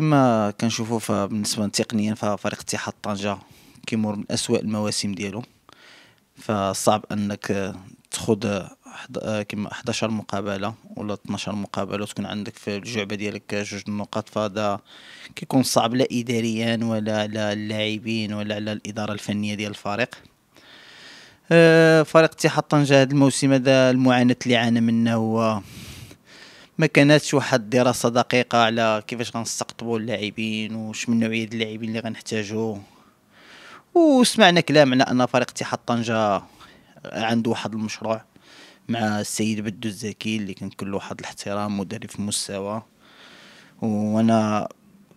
كما كنشوفوا بالنسبه تقنيا ففريق اتحاد طنجه كيمر من اسوء المواسم ديالو فصعب انك تاخذ كما 11 مقابله ولا 12 مقابله وتكون عندك في الجعبه ديالك جوج النقاط فهذا كيكون صعب لا اداريا ولا على اللاعبين ولا على الاداره الفنيه ديال الفريق آه، فريق اتحاد طنجه هذا الموسم هذا المعاناه اللي عانى منه هو ما كانتش واحد الدراسه دقيقه على كيفاش غنستقطبوا اللاعبين وش من نوعيه اللاعبين اللي غنحتاجو وسمعنا كلام على ان فريق اتحاد طنجه عنده واحد المشروع مع السيد بدو الزكي اللي كان كل واحد الاحترام مدرب في مستوى وانا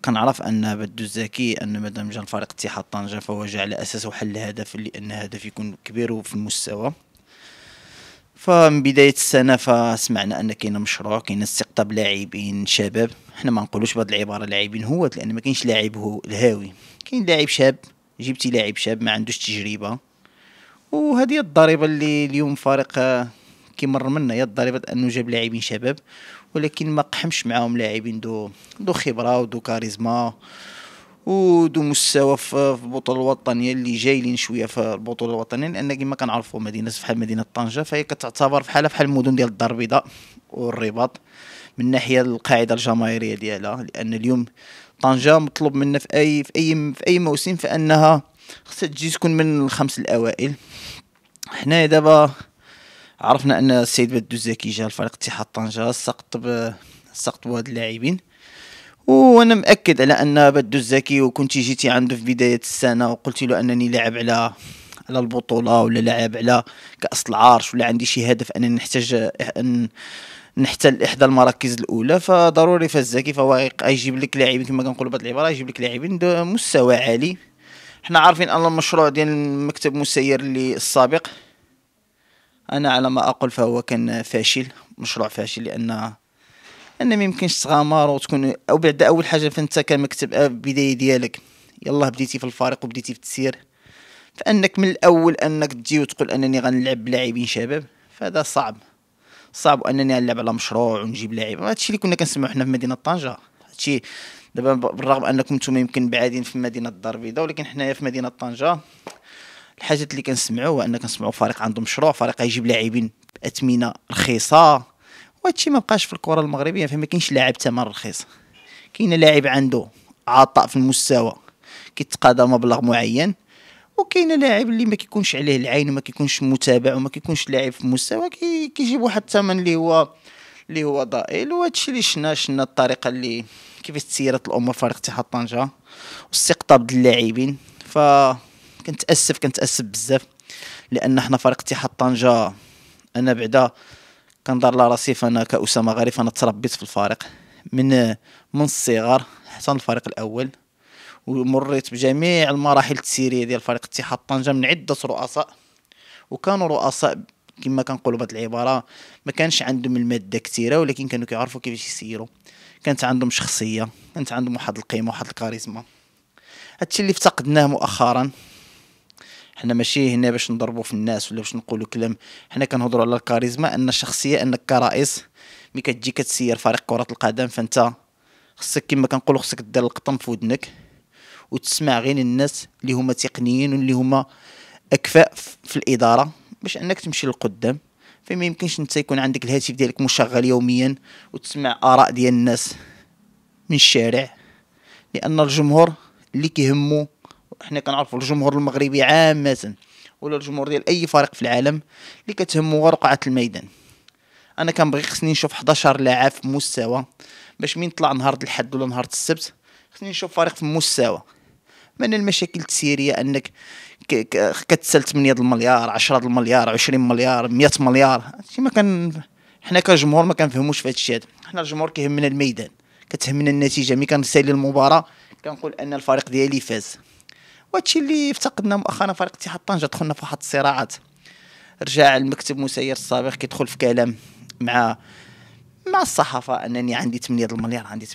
كنعرف ان بدو الزكي ان مادام جا لفريق اتحاد طنجه فهو جا على اساس وحل الهدف لان هدف يكون كبير وفي المستوى فمن بدايه السنه فسمعنا ان كاين مشروع كاين استقطاب لاعبين شباب حنا ما نقولوش بهذه العباره لاعبين هو لان ما كاينش لاعب هو الهاوي كاين لاعب شاب جبتي لاعب شاب ما عندوش تجربه وهذه الضريبه اللي اليوم فريق آه، كيمر منا هي الضريبه انه جاب لاعبين شباب ولكن ما قحمش معاهم لاعبين دو دو خبره ودو كاريزما ودو مستوى في البطوله الوطنيه اللي جايلين شويه في البطوله الوطنيه لان كما كنعرفوا مدينه بحال مدينه طنجه فهي كتعتبر بحالها بحال المدن ديال الدار البيضاء والرباط من ناحيه القاعده الجماهيريه ديالها لان اليوم طنجه مطلوب منا في اي في اي في اي موسم فانها خصها تجي تكون من الخمس الاوائل حنايا دابا عرفنا ان السيد بدو الزكي جا لفريق اتحاد طنجه سقط سقط بهاد اللاعبين وانا مأكد على ان بدو الزكي وكنتي جيتي عنده في بداية السنة وقلت له انني لاعب على على البطولة ولا لاعب على كأس العرش ولا عندي شي هدف انني نحتاج ان نحتل احدى المراكز الاولى فضروري فالزكي فهو يجيب لك لاعبين كما كنقولوا بهاد العباره يجيب لك لاعبين مستوى عالي حنا عارفين ان المشروع ديال المكتب المسير اللي السابق انا على ما اقول فهو كان فاشل مشروع فاشل لان ان ما يمكنش تغامر وتكون او بعد اول حاجه فانت كمكتب بداية ديالك يلا بديتي في الفريق وبديتي في التسيير فانك من الاول انك تجي وتقول انني غنلعب بلاعبين شباب فهذا صعب صعب انني نلعب على مشروع ونجيب لاعب هادشي اللي كنا كنسمعوا حنا في مدينه طنجه هادشي دابا بالرغم انكم نتوما يمكن بعادين في مدينه الدار البيضاء ولكن حنايا في مدينه طنجه الحاجات اللي كنسمعوا هو ان كنسمعوا فريق عنده مشروع فريق يجيب لاعبين باثمنه رخيصه وهادشي ما بقاش في الكره المغربيه فما كاينش لاعب ثمن رخيص كاين لاعب عنده عطاء في المستوى كيتقاضى مبلغ معين وكاين لاعب اللي ما كيكونش عليه العين وما كيكونش متابع وما كيكونش لاعب في المستوى كي كيجيب واحد الثمن اللي هو اللي هو ضئيل وهادشي اللي شفنا شفنا الطريقه اللي كيفاش تسيرت الامور فريق اتحاد طنجه واستقطاب اللاعبين ف كنتاسف كنتاسف بزاف لان حنا فريق اتحاد طنجه انا بعدا كنظر لراسي فانا كاسامه غريب فانا تربيت في الفريق من من الصغر حتى الفريق الاول ومريت بجميع المراحل التسيريه ديال فريق اتحاد طنجه من عده رؤساء وكانوا رؤساء كما كنقولوا بهذه العباره ما كانش عندهم الماده كثيره ولكن كانوا كيعرفوا كيفاش يسيروا كانت عندهم شخصيه كانت عندهم واحد القيمه واحد الكاريزما هادشي اللي افتقدناه مؤخرا حنا ماشي هنا باش نضربوا في الناس ولا باش نقولوا كلام حنا كنهضروا على الكاريزما ان الشخصيه انك كرئيس ملي كتجي كتسير فريق كره القدم فانت خصك كما كنقولوا خصك دير القطن في ودنك وتسمع غير الناس اللي هما تقنيين واللي هما اكفاء في الاداره باش انك تمشي للقدام فما يمكنش انت يكون عندك الهاتف ديالك مشغل يوميا وتسمع اراء ديال الناس من الشارع لان الجمهور اللي كيهمو حنا كنعرفوا الجمهور المغربي عامه ولا الجمهور ديال اي فريق في العالم اللي كتهمو هو رقعه الميدان انا كنبغي خصني نشوف 11 لاعب في مستوى باش من طلع نهار الحد ولا نهار السبت خصني نشوف فريق في مستوى من المشاكل التسييريه انك كتسال 8 المليار 10 المليار 20 مليار 100 مليار هادشي ما كان حنا كجمهور ما كنفهموش في هادشي هذا حنا الجمهور كيهمنا الميدان كتهمنا النتيجه ملي كنسالي المباراه كنقول ان الفريق ديالي فاز وهادشي اللي افتقدنا مؤخرا فريق اتحاد طنجه دخلنا في واحد الصراعات رجع المكتب مسير السابق كيدخل في كلام مع مع الصحافه انني عندي 8 المليار عندي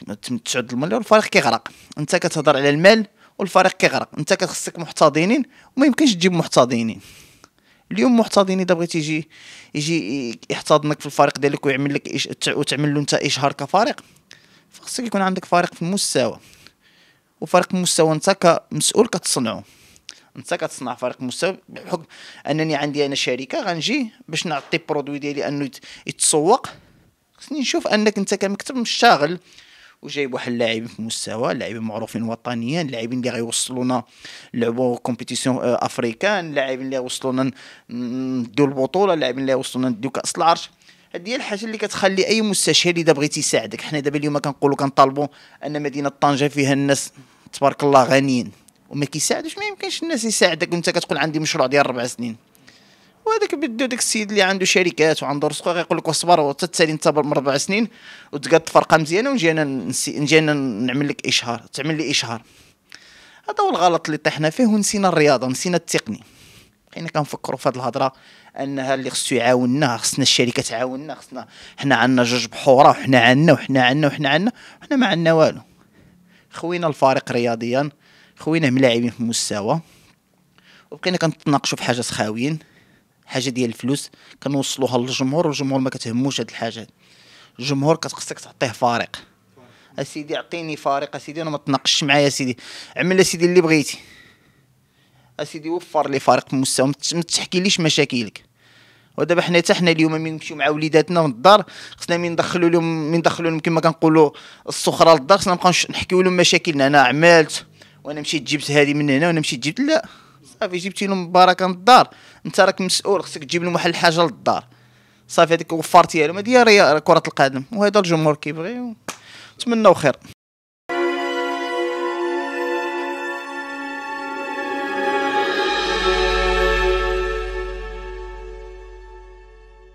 9 المليار والفريق كيغرق انت كتهضر على المال والفريق كيغرق انت كتخصك محتضنين وما يمكنش تجيب محتضنين اليوم محتضن اذا بغيتي يجي يجي يحتضنك في الفريق ديالك ويعمل لك وتعمل له انت اشهار كفريق خصك يكون عندك فريق في المستوى وفرق مستوى انت كمسؤول كتصنعو انت كتصنع فرق مستوى بحكم انني عندي انا شركه غنجي باش نعطي برودوي ديالي انه يتسوق خصني نشوف انك انت كمكتب مشتغل وجايب واحد اللاعبين في مستوى لاعبين معروفين وطنيا لاعبين اللي غيوصلونا لعبوا آه، كومبيتيسيون افريكان لاعبين اللي غيوصلونا نديو البطوله لاعبين اللي غيوصلونا نديو كاس العرش هذه هي الحاجه اللي كتخلي اي مستشار اذا بغيتي يساعدك حنا دابا اليوم كنقولوا كنطالبوا ان مدينه طنجه فيها الناس تبارك الله غنيين وما كيساعدوش ما يمكنش الناس يساعدك وانت كتقول عندي مشروع ديال ربع سنين وهذاك بدو داك السيد اللي عنده شركات وعنده رزق يقول لك اصبر وتتسالي انت من ربع سنين وتقاد فرقه مزيانه ونجي انا نجي انا نعمل لك اشهار تعمل لي اشهار هذا هو الغلط اللي طحنا فيه ونسينا الرياضه ونسينا التقني حين يعني كنفكروا في هذه الهضره انها اللي خصو يعاوننا خصنا الشركه تعاوننا خصنا حنا عندنا جوج بحوره وحنا عندنا وحنا عندنا وحنا عندنا وحنا ما عندنا والو خوينا الفريق رياضيا خوينا ملاعبين في المستوى وبقينا كنتناقشوا في حاجه سخاويين حاجه ديال الفلوس كنوصلوها للجمهور والجمهور ما كتهموش هاد الحاجه الجمهور كتخصك تعطيه فارق اسيدي عطيني فارق اسيدي انا ما تناقش معايا اسيدي عمل اسيدي اللي بغيتي اسيدي وفر لي فريق المستوى ما تحكيليش مشاكلك ودابا حنا حتى حنا اليوم من نمشيو مع وليداتنا من الدار خصنا من ندخلوا لهم من ندخلوا لهم كما كنقولوا السخره للدار خصنا نبقاو نحكيو لهم مشاكلنا انا عملت وانا مشيت جبت هذه من هنا وانا مشيت جبت لا صافي جبتي لهم مباركه من الدار انت راك مسؤول خصك تجيب لهم واحد الحاجه للدار صافي هذيك وفرتيها لهم هذه هي كره القدم وهذا الجمهور كيبغي نتمنوا خير